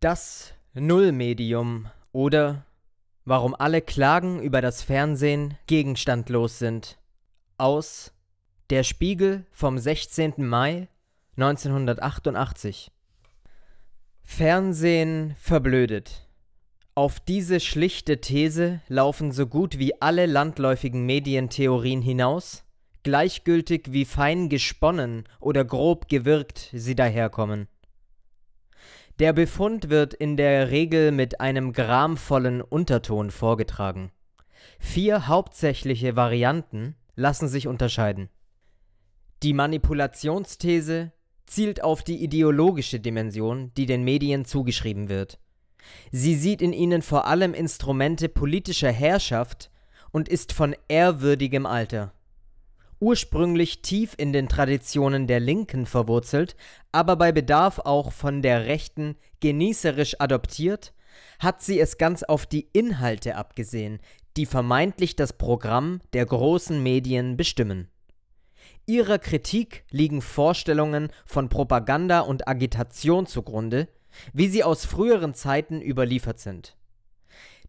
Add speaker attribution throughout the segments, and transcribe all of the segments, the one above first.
Speaker 1: Das Nullmedium oder Warum alle Klagen über das Fernsehen gegenstandlos sind. Aus Der Spiegel vom 16. Mai 1988. Fernsehen verblödet. Auf diese schlichte These laufen so gut wie alle landläufigen Medientheorien hinaus, gleichgültig wie fein gesponnen oder grob gewirkt sie daherkommen. Der Befund wird in der Regel mit einem gramvollen Unterton vorgetragen. Vier hauptsächliche Varianten lassen sich unterscheiden. Die Manipulationsthese zielt auf die ideologische Dimension, die den Medien zugeschrieben wird. Sie sieht in ihnen vor allem Instrumente politischer Herrschaft und ist von ehrwürdigem Alter ursprünglich tief in den Traditionen der Linken verwurzelt, aber bei Bedarf auch von der Rechten genießerisch adoptiert, hat sie es ganz auf die Inhalte abgesehen, die vermeintlich das Programm der großen Medien bestimmen. Ihrer Kritik liegen Vorstellungen von Propaganda und Agitation zugrunde, wie sie aus früheren Zeiten überliefert sind.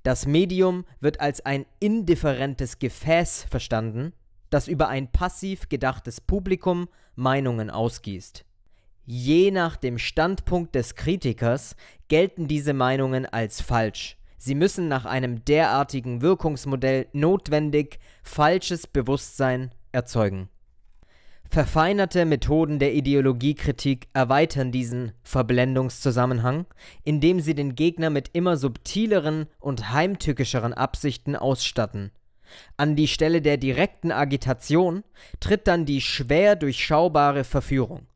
Speaker 1: Das Medium wird als ein indifferentes Gefäß verstanden, das über ein passiv gedachtes Publikum Meinungen ausgießt. Je nach dem Standpunkt des Kritikers gelten diese Meinungen als falsch. Sie müssen nach einem derartigen Wirkungsmodell notwendig falsches Bewusstsein erzeugen. Verfeinerte Methoden der Ideologiekritik erweitern diesen Verblendungszusammenhang, indem sie den Gegner mit immer subtileren und heimtückischeren Absichten ausstatten. An die Stelle der direkten Agitation tritt dann die schwer durchschaubare Verführung.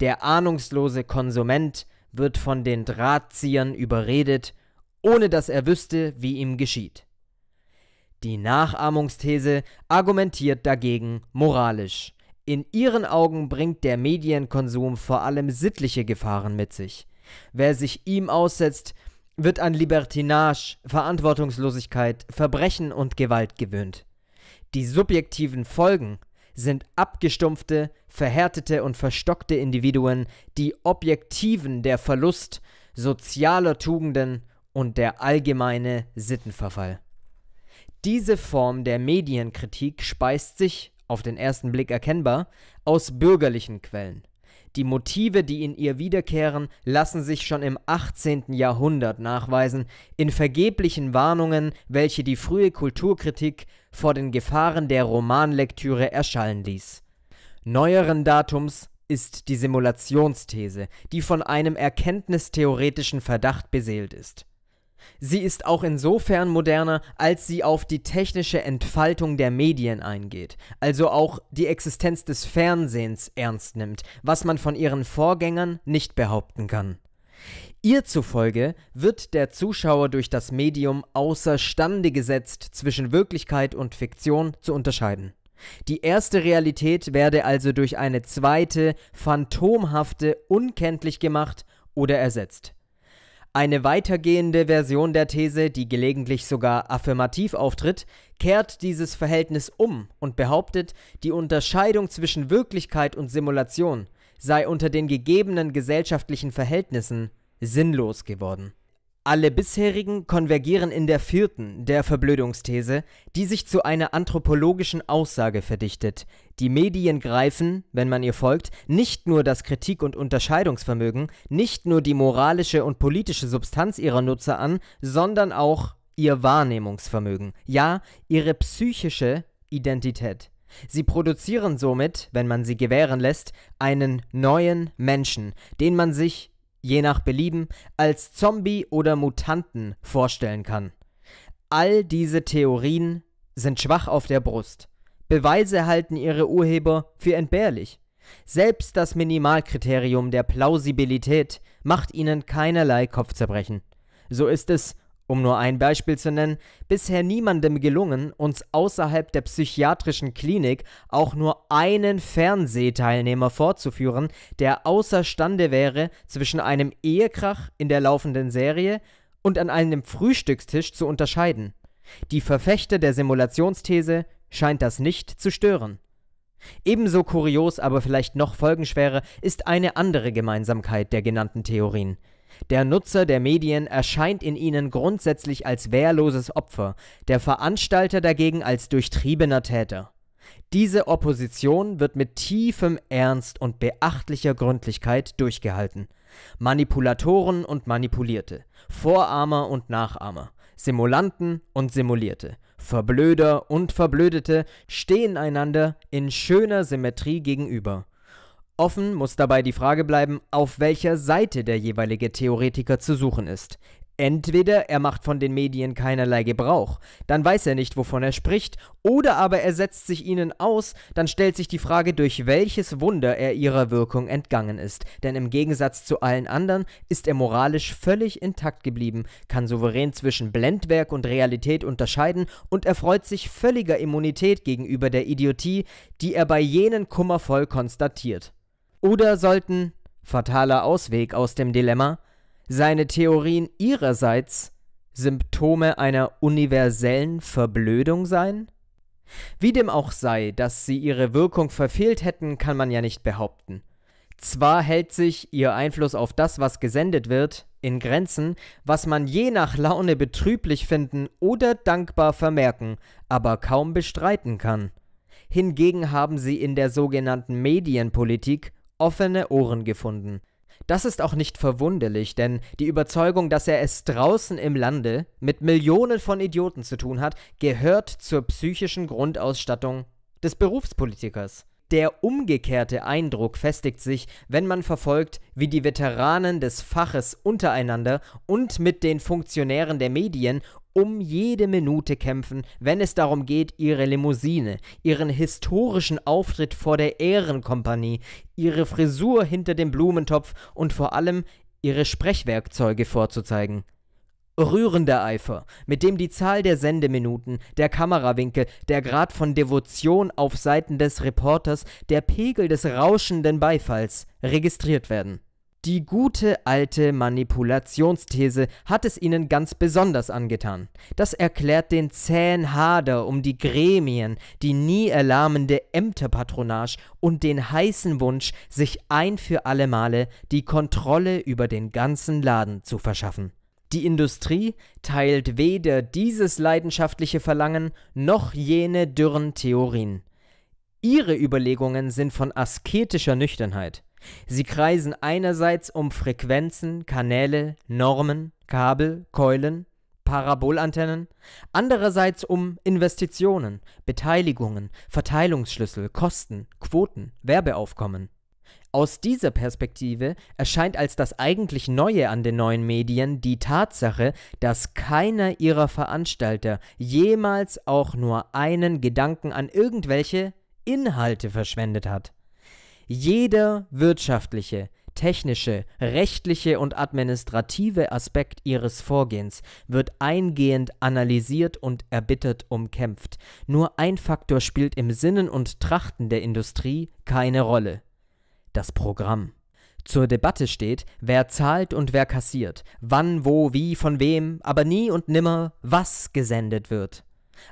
Speaker 1: Der ahnungslose Konsument wird von den Drahtziehern überredet, ohne dass er wüsste, wie ihm geschieht. Die Nachahmungsthese argumentiert dagegen moralisch. In ihren Augen bringt der Medienkonsum vor allem sittliche Gefahren mit sich. Wer sich ihm aussetzt, wird an Libertinage, Verantwortungslosigkeit, Verbrechen und Gewalt gewöhnt. Die subjektiven Folgen sind abgestumpfte, verhärtete und verstockte Individuen, die objektiven der Verlust sozialer Tugenden und der allgemeine Sittenverfall. Diese Form der Medienkritik speist sich, auf den ersten Blick erkennbar, aus bürgerlichen Quellen. Die Motive, die in ihr wiederkehren, lassen sich schon im 18. Jahrhundert nachweisen, in vergeblichen Warnungen, welche die frühe Kulturkritik vor den Gefahren der Romanlektüre erschallen ließ. Neueren Datums ist die Simulationsthese, die von einem erkenntnistheoretischen Verdacht beseelt ist Sie ist auch insofern moderner, als sie auf die technische Entfaltung der Medien eingeht, also auch die Existenz des Fernsehens ernst nimmt, was man von ihren Vorgängern nicht behaupten kann. Ihr zufolge wird der Zuschauer durch das Medium außerstande gesetzt, zwischen Wirklichkeit und Fiktion zu unterscheiden. Die erste Realität werde also durch eine zweite, phantomhafte unkenntlich gemacht oder ersetzt. Eine weitergehende Version der These, die gelegentlich sogar affirmativ auftritt, kehrt dieses Verhältnis um und behauptet, die Unterscheidung zwischen Wirklichkeit und Simulation sei unter den gegebenen gesellschaftlichen Verhältnissen sinnlos geworden alle bisherigen konvergieren in der vierten, der Verblödungsthese, die sich zu einer anthropologischen Aussage verdichtet. Die Medien greifen, wenn man ihr folgt, nicht nur das Kritik- und Unterscheidungsvermögen, nicht nur die moralische und politische Substanz ihrer Nutzer an, sondern auch ihr Wahrnehmungsvermögen, ja, ihre psychische Identität. Sie produzieren somit, wenn man sie gewähren lässt, einen neuen Menschen, den man sich je nach Belieben, als Zombie oder Mutanten vorstellen kann. All diese Theorien sind schwach auf der Brust. Beweise halten ihre Urheber für entbehrlich. Selbst das Minimalkriterium der Plausibilität macht ihnen keinerlei Kopfzerbrechen. So ist es um nur ein Beispiel zu nennen, bisher niemandem gelungen, uns außerhalb der psychiatrischen Klinik auch nur einen Fernsehteilnehmer vorzuführen, der außerstande wäre, zwischen einem Ehekrach in der laufenden Serie und an einem Frühstückstisch zu unterscheiden. Die Verfechter der Simulationsthese scheint das nicht zu stören. Ebenso kurios, aber vielleicht noch folgenschwerer, ist eine andere Gemeinsamkeit der genannten Theorien – der Nutzer der Medien erscheint in ihnen grundsätzlich als wehrloses Opfer, der Veranstalter dagegen als durchtriebener Täter. Diese Opposition wird mit tiefem Ernst und beachtlicher Gründlichkeit durchgehalten. Manipulatoren und Manipulierte, Vorahmer und Nachahmer, Simulanten und Simulierte, Verblöder und Verblödete stehen einander in schöner Symmetrie gegenüber. Offen muss dabei die Frage bleiben, auf welcher Seite der jeweilige Theoretiker zu suchen ist. Entweder er macht von den Medien keinerlei Gebrauch, dann weiß er nicht, wovon er spricht, oder aber er setzt sich ihnen aus, dann stellt sich die Frage, durch welches Wunder er ihrer Wirkung entgangen ist, denn im Gegensatz zu allen anderen ist er moralisch völlig intakt geblieben, kann souverän zwischen Blendwerk und Realität unterscheiden und erfreut sich völliger Immunität gegenüber der Idiotie, die er bei jenen kummervoll konstatiert. Oder sollten, fataler Ausweg aus dem Dilemma, seine Theorien ihrerseits Symptome einer universellen Verblödung sein? Wie dem auch sei, dass sie ihre Wirkung verfehlt hätten, kann man ja nicht behaupten. Zwar hält sich ihr Einfluss auf das, was gesendet wird, in Grenzen, was man je nach Laune betrüblich finden oder dankbar vermerken, aber kaum bestreiten kann. Hingegen haben sie in der sogenannten Medienpolitik offene Ohren gefunden. Das ist auch nicht verwunderlich, denn die Überzeugung, dass er es draußen im Lande mit Millionen von Idioten zu tun hat, gehört zur psychischen Grundausstattung des Berufspolitikers. Der umgekehrte Eindruck festigt sich, wenn man verfolgt, wie die Veteranen des Faches untereinander und mit den Funktionären der Medien um jede Minute kämpfen, wenn es darum geht, ihre Limousine, ihren historischen Auftritt vor der Ehrenkompanie, ihre Frisur hinter dem Blumentopf und vor allem ihre Sprechwerkzeuge vorzuzeigen. Rührender Eifer, mit dem die Zahl der Sendeminuten, der Kamerawinkel, der Grad von Devotion auf Seiten des Reporters, der Pegel des rauschenden Beifalls registriert werden. Die gute alte Manipulationsthese hat es ihnen ganz besonders angetan. Das erklärt den zähen Hader um die Gremien, die nie erlahmende Ämterpatronage und den heißen Wunsch, sich ein für alle Male die Kontrolle über den ganzen Laden zu verschaffen. Die Industrie teilt weder dieses leidenschaftliche Verlangen noch jene dürren Theorien. Ihre Überlegungen sind von asketischer Nüchternheit. Sie kreisen einerseits um Frequenzen, Kanäle, Normen, Kabel, Keulen, Parabolantennen, andererseits um Investitionen, Beteiligungen, Verteilungsschlüssel, Kosten, Quoten, Werbeaufkommen. Aus dieser Perspektive erscheint als das eigentlich Neue an den neuen Medien die Tatsache, dass keiner ihrer Veranstalter jemals auch nur einen Gedanken an irgendwelche Inhalte verschwendet hat. Jeder wirtschaftliche, technische, rechtliche und administrative Aspekt ihres Vorgehens wird eingehend analysiert und erbittert umkämpft. Nur ein Faktor spielt im Sinnen und Trachten der Industrie keine Rolle. Das Programm. Zur Debatte steht, wer zahlt und wer kassiert, wann, wo, wie, von wem, aber nie und nimmer, was gesendet wird.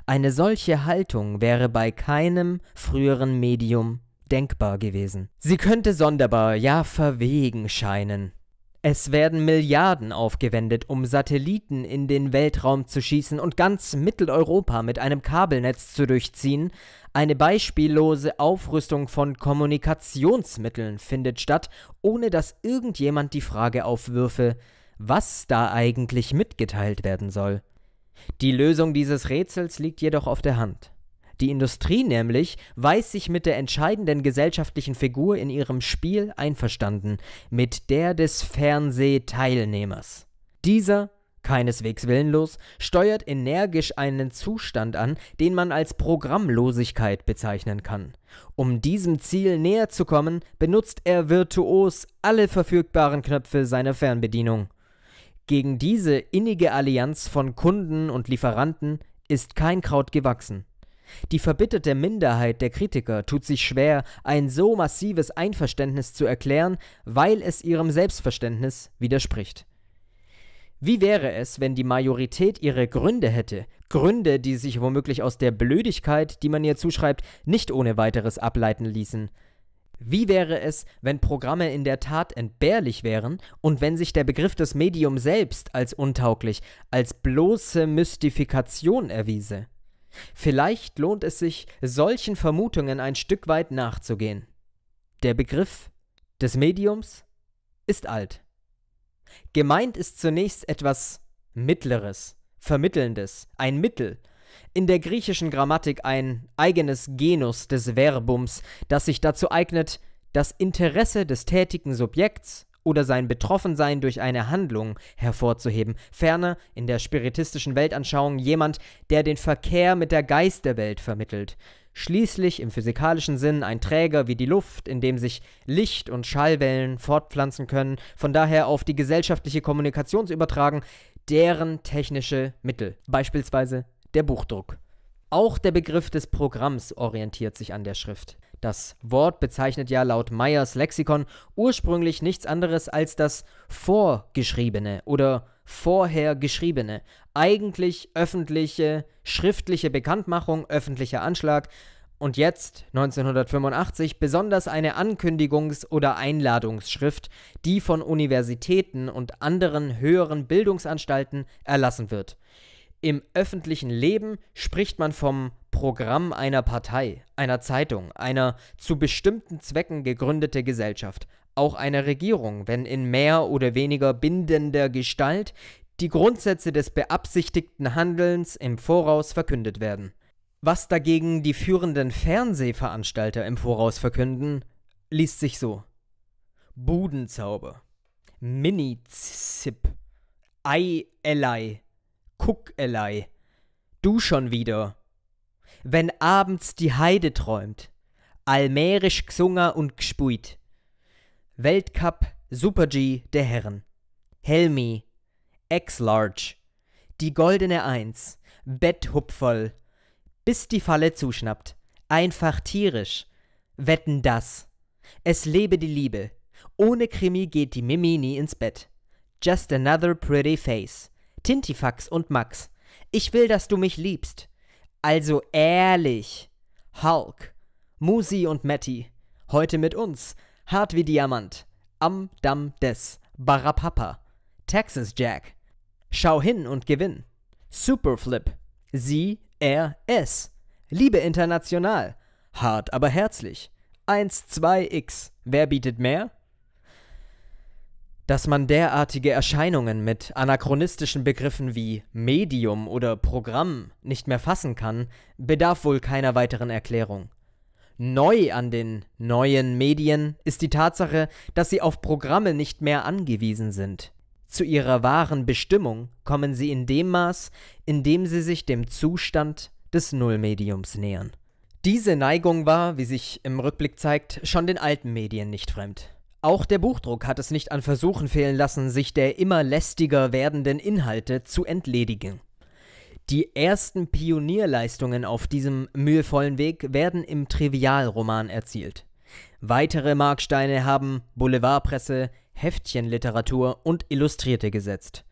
Speaker 1: Eine solche Haltung wäre bei keinem früheren Medium denkbar gewesen. Sie könnte sonderbar, ja verwegen scheinen. Es werden Milliarden aufgewendet, um Satelliten in den Weltraum zu schießen und ganz Mitteleuropa mit einem Kabelnetz zu durchziehen. Eine beispiellose Aufrüstung von Kommunikationsmitteln findet statt, ohne dass irgendjemand die Frage aufwürfe, was da eigentlich mitgeteilt werden soll. Die Lösung dieses Rätsels liegt jedoch auf der Hand. Die Industrie nämlich weiß sich mit der entscheidenden gesellschaftlichen Figur in ihrem Spiel einverstanden, mit der des Fernsehteilnehmers. Dieser keineswegs willenlos, steuert energisch einen Zustand an, den man als Programmlosigkeit bezeichnen kann. Um diesem Ziel näher zu kommen, benutzt er virtuos alle verfügbaren Knöpfe seiner Fernbedienung. Gegen diese innige Allianz von Kunden und Lieferanten ist kein Kraut gewachsen. Die verbitterte Minderheit der Kritiker tut sich schwer, ein so massives Einverständnis zu erklären, weil es ihrem Selbstverständnis widerspricht. Wie wäre es, wenn die Majorität ihre Gründe hätte, Gründe, die sich womöglich aus der Blödigkeit, die man ihr zuschreibt, nicht ohne weiteres ableiten ließen? Wie wäre es, wenn Programme in der Tat entbehrlich wären und wenn sich der Begriff des Medium selbst als untauglich, als bloße Mystifikation erwiese? Vielleicht lohnt es sich, solchen Vermutungen ein Stück weit nachzugehen. Der Begriff des Mediums ist alt. Gemeint ist zunächst etwas Mittleres, Vermittelndes, ein Mittel, in der griechischen Grammatik ein eigenes Genus des Verbums, das sich dazu eignet, das Interesse des tätigen Subjekts oder sein Betroffensein durch eine Handlung hervorzuheben. Ferner in der spiritistischen Weltanschauung jemand, der den Verkehr mit der Geisterwelt vermittelt. Schließlich im physikalischen Sinn ein Träger wie die Luft, in dem sich Licht- und Schallwellen fortpflanzen können, von daher auf die gesellschaftliche Kommunikation zu übertragen, deren technische Mittel, beispielsweise der Buchdruck. Auch der Begriff des Programms orientiert sich an der Schrift. Das Wort bezeichnet ja laut Meyers Lexikon ursprünglich nichts anderes als das Vorgeschriebene oder vorher Geschriebene, eigentlich öffentliche, schriftliche Bekanntmachung, öffentlicher Anschlag und jetzt 1985 besonders eine Ankündigungs- oder Einladungsschrift, die von Universitäten und anderen höheren Bildungsanstalten erlassen wird. Im öffentlichen Leben spricht man vom Programm einer Partei, einer Zeitung, einer zu bestimmten Zwecken gegründete Gesellschaft, auch einer Regierung, wenn in mehr oder weniger bindender Gestalt die Grundsätze des beabsichtigten Handelns im Voraus verkündet werden. Was dagegen die führenden Fernsehveranstalter im Voraus verkünden, liest sich so. Budenzauber, Mini-Zip, Ei-Elei, Guck, Elei, du schon wieder. Wenn abends die Heide träumt, allmählich gsunger und gspuit. Weltcup Super G der Herren. Helmi, X-Large, die goldene Eins, Betthupferl, bis die Falle zuschnappt. Einfach tierisch. Wetten das. Es lebe die Liebe. Ohne Krimi geht die Mimi nie ins Bett. Just another pretty face. Tintifax und Max, ich will, dass du mich liebst. Also ehrlich. Hulk, Musi und Matty, heute mit uns, hart wie Diamant, am Damm des Barapapa, Texas Jack, schau hin und gewinn, Superflip, sie, er, es, Liebe international, hart aber herzlich, 1, 2, x, wer bietet mehr? dass man derartige Erscheinungen mit anachronistischen Begriffen wie Medium oder Programm nicht mehr fassen kann, bedarf wohl keiner weiteren Erklärung. Neu an den neuen Medien ist die Tatsache, dass sie auf Programme nicht mehr angewiesen sind. Zu ihrer wahren Bestimmung kommen sie in dem Maß, in dem sie sich dem Zustand des Nullmediums nähern. Diese Neigung war, wie sich im Rückblick zeigt, schon den alten Medien nicht fremd. Auch der Buchdruck hat es nicht an Versuchen fehlen lassen, sich der immer lästiger werdenden Inhalte zu entledigen. Die ersten Pionierleistungen auf diesem mühevollen Weg werden im Trivialroman erzielt. Weitere Marksteine haben Boulevardpresse, Heftchenliteratur und Illustrierte gesetzt.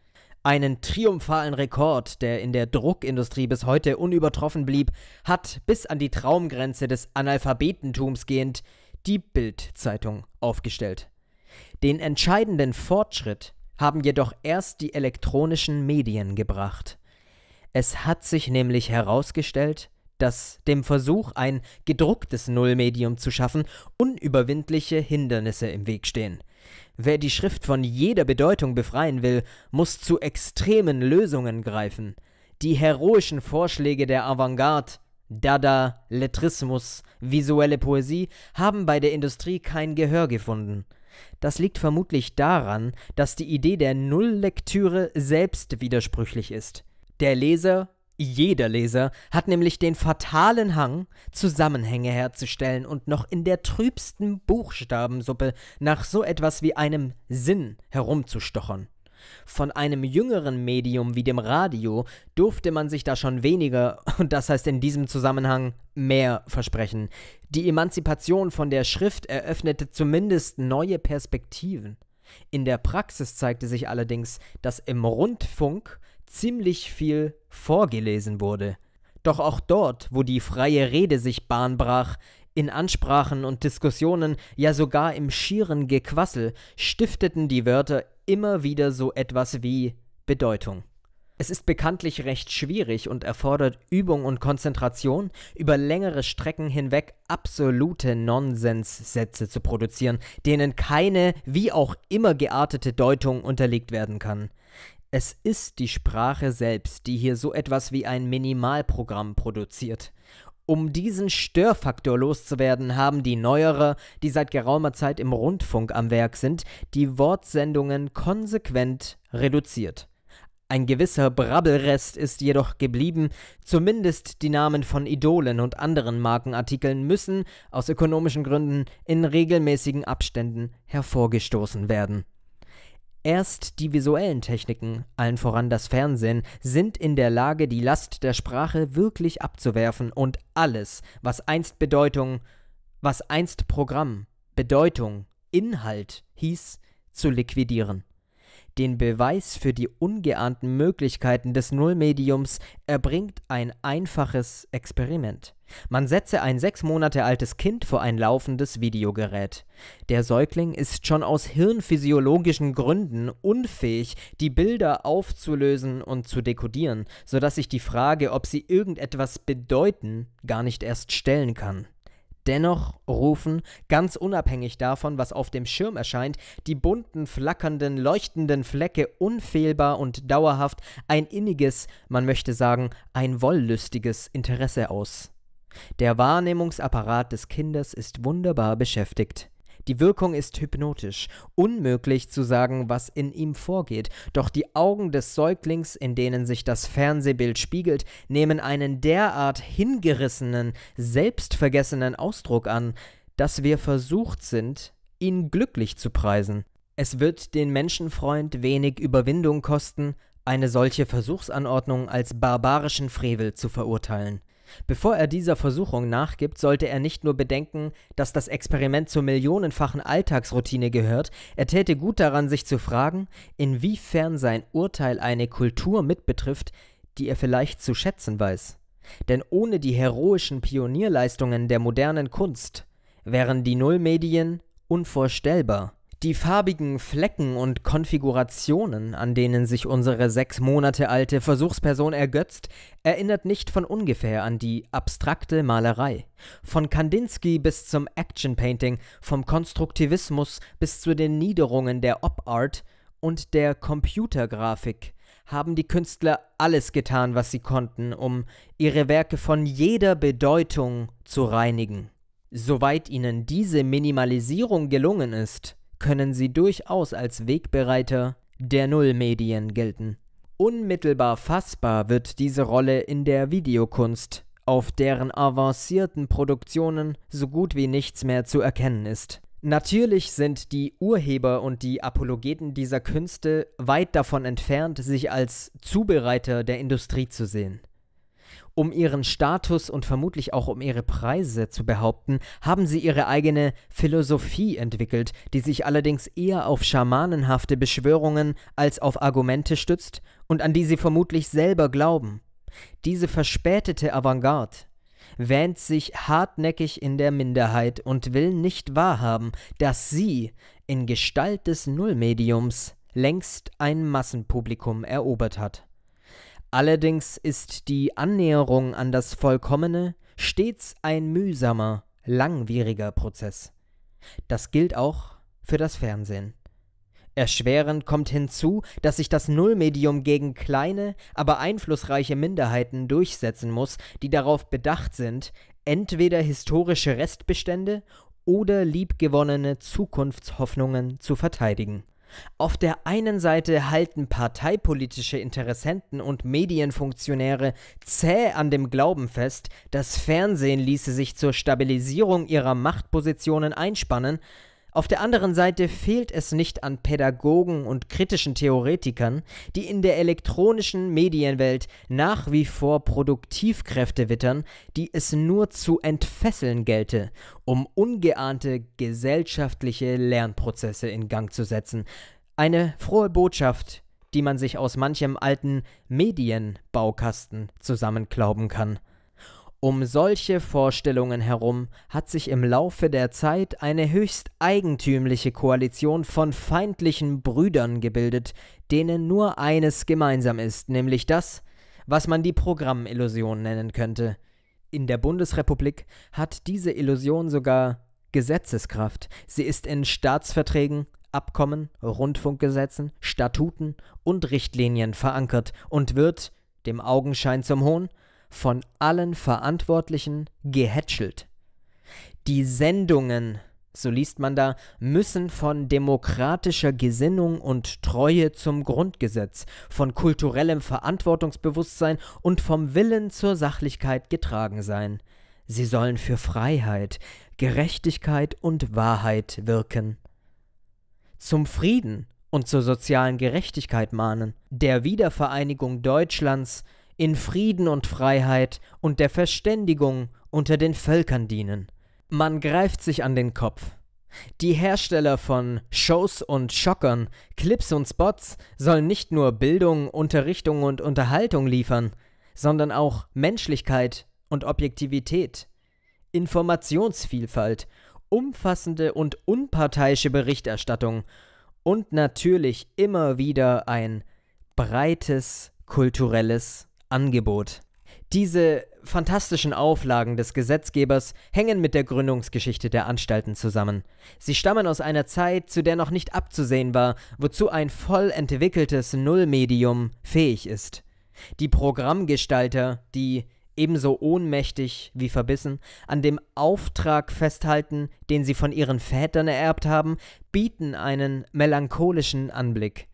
Speaker 1: Einen triumphalen Rekord, der in der Druckindustrie bis heute unübertroffen blieb, hat bis an die Traumgrenze des Analphabetentums gehend die Bild-Zeitung aufgestellt. Den entscheidenden Fortschritt haben jedoch erst die elektronischen Medien gebracht. Es hat sich nämlich herausgestellt, dass dem Versuch, ein gedrucktes Nullmedium zu schaffen, unüberwindliche Hindernisse im Weg stehen. Wer die Schrift von jeder Bedeutung befreien will, muss zu extremen Lösungen greifen. Die heroischen Vorschläge der Avantgarde Dada, Lettrismus, visuelle Poesie haben bei der Industrie kein Gehör gefunden. Das liegt vermutlich daran, dass die Idee der Nulllektüre selbst widersprüchlich ist. Der Leser, jeder Leser, hat nämlich den fatalen Hang, Zusammenhänge herzustellen und noch in der trübsten Buchstabensuppe nach so etwas wie einem Sinn herumzustochern. Von einem jüngeren Medium wie dem Radio durfte man sich da schon weniger, und das heißt in diesem Zusammenhang mehr, versprechen. Die Emanzipation von der Schrift eröffnete zumindest neue Perspektiven. In der Praxis zeigte sich allerdings, dass im Rundfunk ziemlich viel vorgelesen wurde. Doch auch dort, wo die freie Rede sich bahnbrach, in Ansprachen und Diskussionen, ja sogar im schieren Gequassel, stifteten die Wörter immer wieder so etwas wie Bedeutung. Es ist bekanntlich recht schwierig und erfordert Übung und Konzentration, über längere Strecken hinweg absolute Nonsenssätze zu produzieren, denen keine wie auch immer geartete Deutung unterlegt werden kann. Es ist die Sprache selbst, die hier so etwas wie ein Minimalprogramm produziert. Um diesen Störfaktor loszuwerden, haben die Neuerer, die seit geraumer Zeit im Rundfunk am Werk sind, die Wortsendungen konsequent reduziert. Ein gewisser Brabbelrest ist jedoch geblieben, zumindest die Namen von Idolen und anderen Markenartikeln müssen aus ökonomischen Gründen in regelmäßigen Abständen hervorgestoßen werden. Erst die visuellen Techniken, allen voran das Fernsehen, sind in der Lage, die Last der Sprache wirklich abzuwerfen und alles, was einst Bedeutung, was einst Programm, Bedeutung, Inhalt hieß, zu liquidieren. Den Beweis für die ungeahnten Möglichkeiten des Nullmediums erbringt ein einfaches Experiment. Man setze ein sechs Monate altes Kind vor ein laufendes Videogerät. Der Säugling ist schon aus hirnphysiologischen Gründen unfähig, die Bilder aufzulösen und zu dekodieren, sodass sich die Frage, ob sie irgendetwas bedeuten, gar nicht erst stellen kann. Dennoch rufen, ganz unabhängig davon, was auf dem Schirm erscheint, die bunten, flackernden, leuchtenden Flecke unfehlbar und dauerhaft ein inniges, man möchte sagen, ein wollüstiges Interesse aus. Der Wahrnehmungsapparat des Kindes ist wunderbar beschäftigt. Die Wirkung ist hypnotisch, unmöglich zu sagen, was in ihm vorgeht, doch die Augen des Säuglings, in denen sich das Fernsehbild spiegelt, nehmen einen derart hingerissenen, selbstvergessenen Ausdruck an, dass wir versucht sind, ihn glücklich zu preisen. Es wird den Menschenfreund wenig Überwindung kosten, eine solche Versuchsanordnung als barbarischen Frevel zu verurteilen. Bevor er dieser Versuchung nachgibt, sollte er nicht nur bedenken, dass das Experiment zur millionenfachen Alltagsroutine gehört, er täte gut daran, sich zu fragen, inwiefern sein Urteil eine Kultur mitbetrifft, die er vielleicht zu schätzen weiß. Denn ohne die heroischen Pionierleistungen der modernen Kunst wären die Nullmedien unvorstellbar. Die farbigen Flecken und Konfigurationen, an denen sich unsere sechs Monate alte Versuchsperson ergötzt, erinnert nicht von ungefähr an die abstrakte Malerei. Von Kandinsky bis zum Action Painting, vom Konstruktivismus bis zu den Niederungen der Op Art und der Computergrafik haben die Künstler alles getan, was sie konnten, um ihre Werke von jeder Bedeutung zu reinigen. Soweit ihnen diese Minimalisierung gelungen ist, können sie durchaus als Wegbereiter der Nullmedien gelten. Unmittelbar fassbar wird diese Rolle in der Videokunst, auf deren avancierten Produktionen so gut wie nichts mehr zu erkennen ist. Natürlich sind die Urheber und die Apologeten dieser Künste weit davon entfernt, sich als Zubereiter der Industrie zu sehen. Um ihren Status und vermutlich auch um ihre Preise zu behaupten, haben sie ihre eigene Philosophie entwickelt, die sich allerdings eher auf schamanenhafte Beschwörungen als auf Argumente stützt und an die sie vermutlich selber glauben. Diese verspätete Avantgarde wähnt sich hartnäckig in der Minderheit und will nicht wahrhaben, dass sie in Gestalt des Nullmediums längst ein Massenpublikum erobert hat. Allerdings ist die Annäherung an das Vollkommene stets ein mühsamer, langwieriger Prozess. Das gilt auch für das Fernsehen. Erschwerend kommt hinzu, dass sich das Nullmedium gegen kleine, aber einflussreiche Minderheiten durchsetzen muss, die darauf bedacht sind, entweder historische Restbestände oder liebgewonnene Zukunftshoffnungen zu verteidigen. Auf der einen Seite halten parteipolitische Interessenten und Medienfunktionäre zäh an dem Glauben fest, das Fernsehen ließe sich zur Stabilisierung ihrer Machtpositionen einspannen, auf der anderen Seite fehlt es nicht an Pädagogen und kritischen Theoretikern, die in der elektronischen Medienwelt nach wie vor Produktivkräfte wittern, die es nur zu entfesseln gelte, um ungeahnte gesellschaftliche Lernprozesse in Gang zu setzen. Eine frohe Botschaft, die man sich aus manchem alten Medienbaukasten zusammenklauben kann. Um solche Vorstellungen herum hat sich im Laufe der Zeit eine höchst eigentümliche Koalition von feindlichen Brüdern gebildet, denen nur eines gemeinsam ist, nämlich das, was man die Programmillusion nennen könnte. In der Bundesrepublik hat diese Illusion sogar Gesetzeskraft. Sie ist in Staatsverträgen, Abkommen, Rundfunkgesetzen, Statuten und Richtlinien verankert und wird, dem Augenschein zum Hohn, von allen Verantwortlichen gehätschelt. Die Sendungen, so liest man da, müssen von demokratischer Gesinnung und Treue zum Grundgesetz, von kulturellem Verantwortungsbewusstsein und vom Willen zur Sachlichkeit getragen sein. Sie sollen für Freiheit, Gerechtigkeit und Wahrheit wirken. Zum Frieden und zur sozialen Gerechtigkeit mahnen, der Wiedervereinigung Deutschlands, in Frieden und Freiheit und der Verständigung unter den Völkern dienen. Man greift sich an den Kopf. Die Hersteller von Shows und Schockern, Clips und Spots sollen nicht nur Bildung, Unterrichtung und Unterhaltung liefern, sondern auch Menschlichkeit und Objektivität, Informationsvielfalt, umfassende und unparteiische Berichterstattung und natürlich immer wieder ein breites kulturelles Angebot. Diese fantastischen Auflagen des Gesetzgebers hängen mit der Gründungsgeschichte der Anstalten zusammen. Sie stammen aus einer Zeit, zu der noch nicht abzusehen war, wozu ein voll entwickeltes Nullmedium fähig ist. Die Programmgestalter, die ebenso ohnmächtig wie verbissen an dem Auftrag festhalten, den sie von ihren Vätern ererbt haben, bieten einen melancholischen Anblick.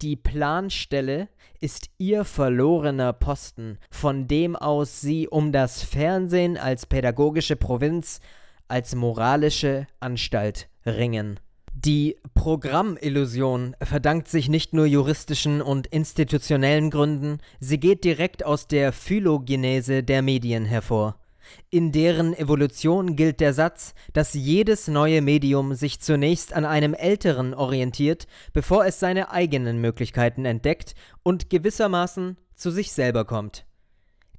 Speaker 1: Die Planstelle ist ihr verlorener Posten, von dem aus sie um das Fernsehen als pädagogische Provinz, als moralische Anstalt ringen. Die Programmillusion verdankt sich nicht nur juristischen und institutionellen Gründen, sie geht direkt aus der Phylogenese der Medien hervor. In deren Evolution gilt der Satz, dass jedes neue Medium sich zunächst an einem älteren orientiert, bevor es seine eigenen Möglichkeiten entdeckt und gewissermaßen zu sich selber kommt.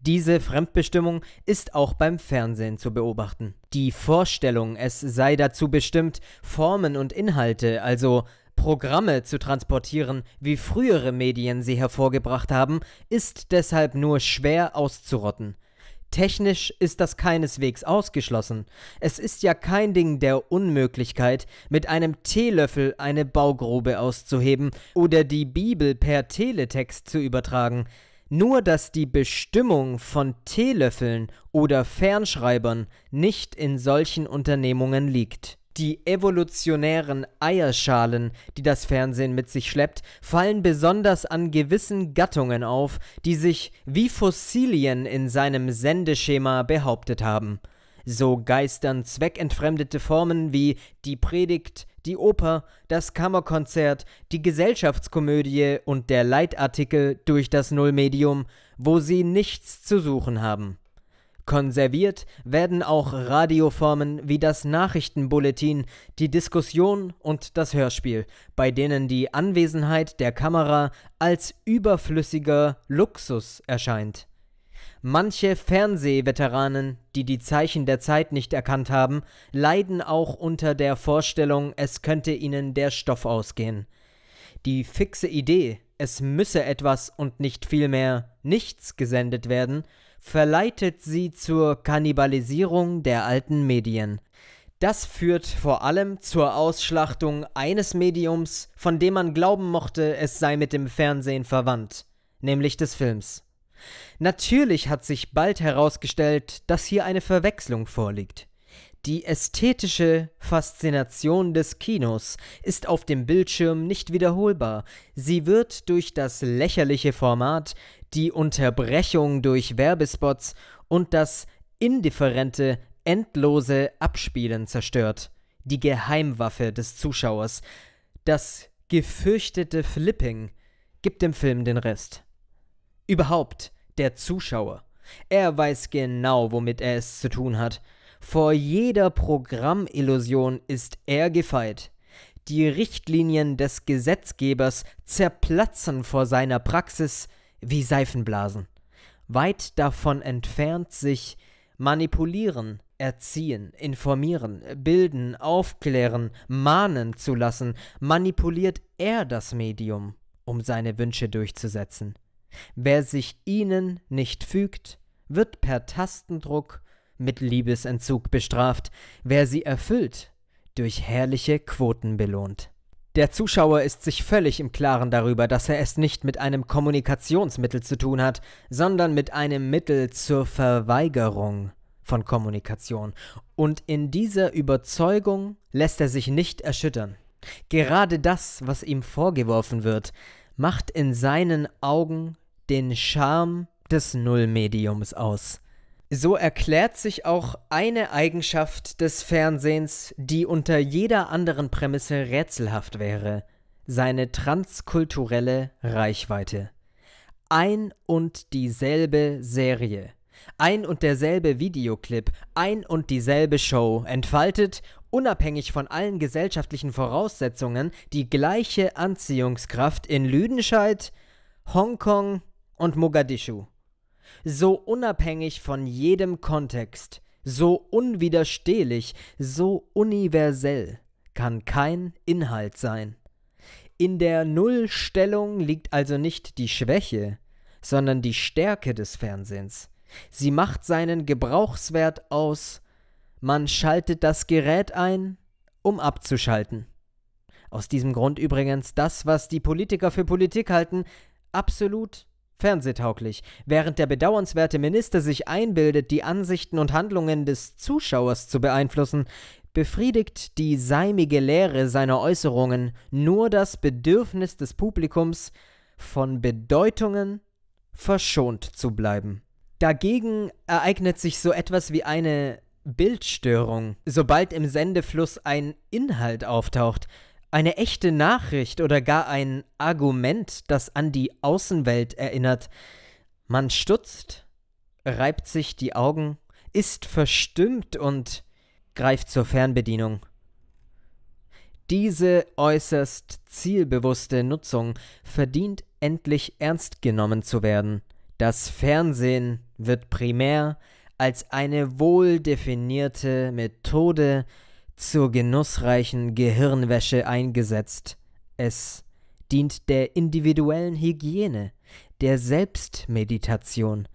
Speaker 1: Diese Fremdbestimmung ist auch beim Fernsehen zu beobachten. Die Vorstellung, es sei dazu bestimmt, Formen und Inhalte, also Programme zu transportieren, wie frühere Medien sie hervorgebracht haben, ist deshalb nur schwer auszurotten. Technisch ist das keineswegs ausgeschlossen. Es ist ja kein Ding der Unmöglichkeit, mit einem Teelöffel eine Baugrube auszuheben oder die Bibel per Teletext zu übertragen. Nur dass die Bestimmung von Teelöffeln oder Fernschreibern nicht in solchen Unternehmungen liegt die evolutionären Eierschalen, die das Fernsehen mit sich schleppt, fallen besonders an gewissen Gattungen auf, die sich wie Fossilien in seinem Sendeschema behauptet haben. So geistern zweckentfremdete Formen wie die Predigt, die Oper, das Kammerkonzert, die Gesellschaftskomödie und der Leitartikel durch das Nullmedium, wo sie nichts zu suchen haben. Konserviert werden auch Radioformen wie das Nachrichtenbulletin, die Diskussion und das Hörspiel, bei denen die Anwesenheit der Kamera als überflüssiger Luxus erscheint. Manche Fernsehveteranen, die die Zeichen der Zeit nicht erkannt haben, leiden auch unter der Vorstellung, es könnte ihnen der Stoff ausgehen. Die fixe Idee, es müsse etwas und nicht vielmehr nichts gesendet werden, verleitet sie zur Kannibalisierung der alten Medien. Das führt vor allem zur Ausschlachtung eines Mediums, von dem man glauben mochte, es sei mit dem Fernsehen verwandt, nämlich des Films. Natürlich hat sich bald herausgestellt, dass hier eine Verwechslung vorliegt. Die ästhetische Faszination des Kinos ist auf dem Bildschirm nicht wiederholbar. Sie wird durch das lächerliche Format, die Unterbrechung durch Werbespots und das indifferente, endlose Abspielen zerstört. Die Geheimwaffe des Zuschauers, das gefürchtete Flipping, gibt dem Film den Rest. Überhaupt der Zuschauer. Er weiß genau, womit er es zu tun hat. Vor jeder Programmillusion ist er gefeit. Die Richtlinien des Gesetzgebers zerplatzen vor seiner Praxis wie Seifenblasen. Weit davon entfernt sich manipulieren, erziehen, informieren, bilden, aufklären, mahnen zu lassen, manipuliert er das Medium, um seine Wünsche durchzusetzen. Wer sich ihnen nicht fügt, wird per Tastendruck mit Liebesentzug bestraft, wer sie erfüllt, durch herrliche Quoten belohnt. Der Zuschauer ist sich völlig im Klaren darüber, dass er es nicht mit einem Kommunikationsmittel zu tun hat, sondern mit einem Mittel zur Verweigerung von Kommunikation. Und in dieser Überzeugung lässt er sich nicht erschüttern. Gerade das, was ihm vorgeworfen wird, macht in seinen Augen den Charme des Nullmediums aus. So erklärt sich auch eine Eigenschaft des Fernsehens, die unter jeder anderen Prämisse rätselhaft wäre, seine transkulturelle Reichweite. Ein und dieselbe Serie, ein und derselbe Videoclip, ein und dieselbe Show entfaltet, unabhängig von allen gesellschaftlichen Voraussetzungen, die gleiche Anziehungskraft in Lüdenscheid, Hongkong und Mogadischu so unabhängig von jedem Kontext, so unwiderstehlich, so universell kann kein Inhalt sein. In der Nullstellung liegt also nicht die Schwäche, sondern die Stärke des Fernsehens. Sie macht seinen Gebrauchswert aus. Man schaltet das Gerät ein, um abzuschalten. Aus diesem Grund übrigens das, was die Politiker für Politik halten, absolut fernsehtauglich, während der bedauernswerte Minister sich einbildet, die Ansichten und Handlungen des Zuschauers zu beeinflussen, befriedigt die seimige Lehre seiner Äußerungen nur das Bedürfnis des Publikums, von Bedeutungen verschont zu bleiben. Dagegen ereignet sich so etwas wie eine Bildstörung, sobald im Sendefluss ein Inhalt auftaucht, eine echte Nachricht oder gar ein Argument, das an die Außenwelt erinnert. Man stutzt, reibt sich die Augen, ist verstimmt und greift zur Fernbedienung. Diese äußerst zielbewusste Nutzung verdient endlich ernst genommen zu werden. Das Fernsehen wird primär als eine wohl definierte Methode zur genussreichen Gehirnwäsche eingesetzt. Es dient der individuellen Hygiene, der Selbstmeditation.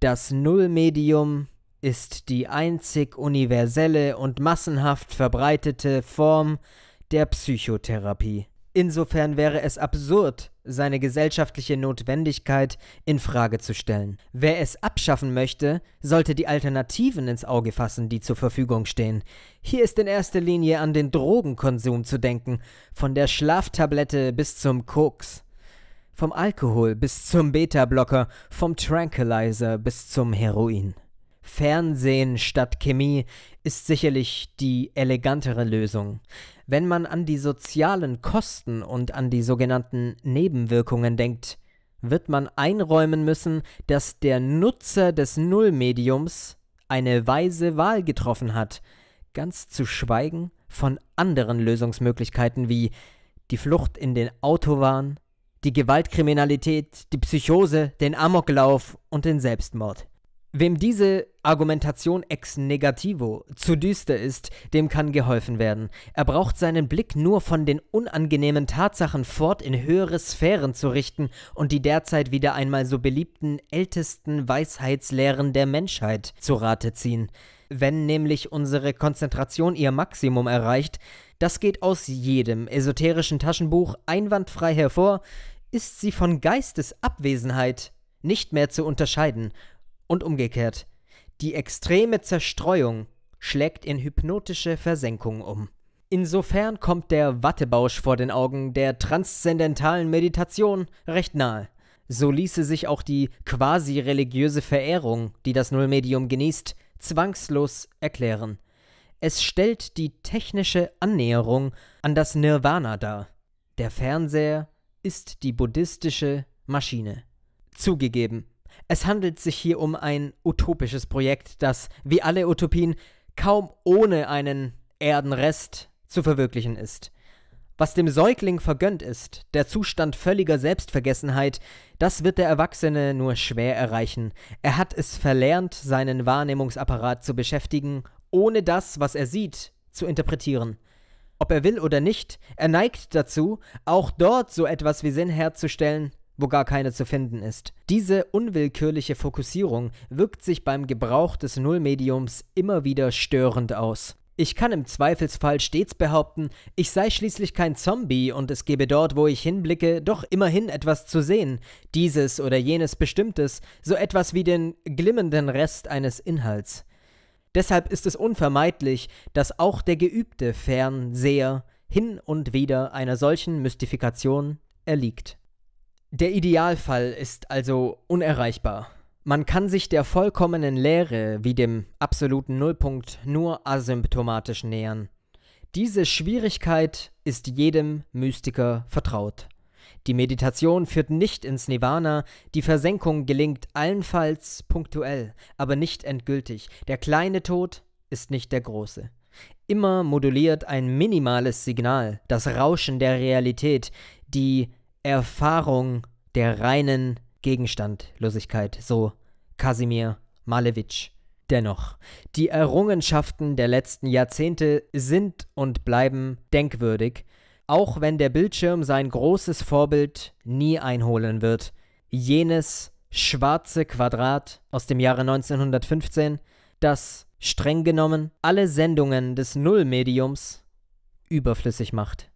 Speaker 1: Das Nullmedium ist die einzig universelle und massenhaft verbreitete Form der Psychotherapie. Insofern wäre es absurd, seine gesellschaftliche Notwendigkeit in Frage zu stellen. Wer es abschaffen möchte, sollte die Alternativen ins Auge fassen, die zur Verfügung stehen. Hier ist in erster Linie an den Drogenkonsum zu denken, von der Schlaftablette bis zum Koks, vom Alkohol bis zum Beta-Blocker, vom Tranquilizer bis zum Heroin. Fernsehen statt Chemie ist sicherlich die elegantere Lösung. Wenn man an die sozialen Kosten und an die sogenannten Nebenwirkungen denkt, wird man einräumen müssen, dass der Nutzer des Nullmediums eine weise Wahl getroffen hat, ganz zu schweigen von anderen Lösungsmöglichkeiten wie die Flucht in den Autowahn, die Gewaltkriminalität, die Psychose, den Amoklauf und den Selbstmord. Wem diese Argumentation ex negativo zu düster ist, dem kann geholfen werden. Er braucht seinen Blick nur von den unangenehmen Tatsachen fort in höhere Sphären zu richten und die derzeit wieder einmal so beliebten ältesten Weisheitslehren der Menschheit zu Rate ziehen. Wenn nämlich unsere Konzentration ihr Maximum erreicht, das geht aus jedem esoterischen Taschenbuch einwandfrei hervor, ist sie von Geistesabwesenheit nicht mehr zu unterscheiden und umgekehrt. Die extreme Zerstreuung schlägt in hypnotische Versenkung um. Insofern kommt der Wattebausch vor den Augen der transzendentalen Meditation recht nahe. So ließe sich auch die quasi religiöse Verehrung, die das Nullmedium genießt, zwangslos erklären. Es stellt die technische Annäherung an das Nirvana dar. Der Fernseher ist die buddhistische Maschine. Zugegeben, es handelt sich hier um ein utopisches Projekt, das, wie alle Utopien, kaum ohne einen Erdenrest zu verwirklichen ist. Was dem Säugling vergönnt ist, der Zustand völliger Selbstvergessenheit, das wird der Erwachsene nur schwer erreichen. Er hat es verlernt, seinen Wahrnehmungsapparat zu beschäftigen, ohne das, was er sieht, zu interpretieren. Ob er will oder nicht, er neigt dazu, auch dort so etwas wie Sinn herzustellen, wo gar keine zu finden ist. Diese unwillkürliche Fokussierung wirkt sich beim Gebrauch des Nullmediums immer wieder störend aus. Ich kann im Zweifelsfall stets behaupten, ich sei schließlich kein Zombie und es gebe dort, wo ich hinblicke, doch immerhin etwas zu sehen, dieses oder jenes Bestimmtes, so etwas wie den glimmenden Rest eines Inhalts. Deshalb ist es unvermeidlich, dass auch der geübte Fernseher hin und wieder einer solchen Mystifikation erliegt. Der Idealfall ist also unerreichbar. Man kann sich der vollkommenen Leere wie dem absoluten Nullpunkt nur asymptomatisch nähern. Diese Schwierigkeit ist jedem Mystiker vertraut. Die Meditation führt nicht ins Nirvana, die Versenkung gelingt allenfalls punktuell, aber nicht endgültig. Der kleine Tod ist nicht der große. Immer moduliert ein minimales Signal, das Rauschen der Realität, die Erfahrung der reinen Gegenstandlosigkeit, so Kasimir Malevich. Dennoch, die Errungenschaften der letzten Jahrzehnte sind und bleiben denkwürdig, auch wenn der Bildschirm sein großes Vorbild nie einholen wird, jenes schwarze Quadrat aus dem Jahre 1915, das streng genommen alle Sendungen des Nullmediums überflüssig macht.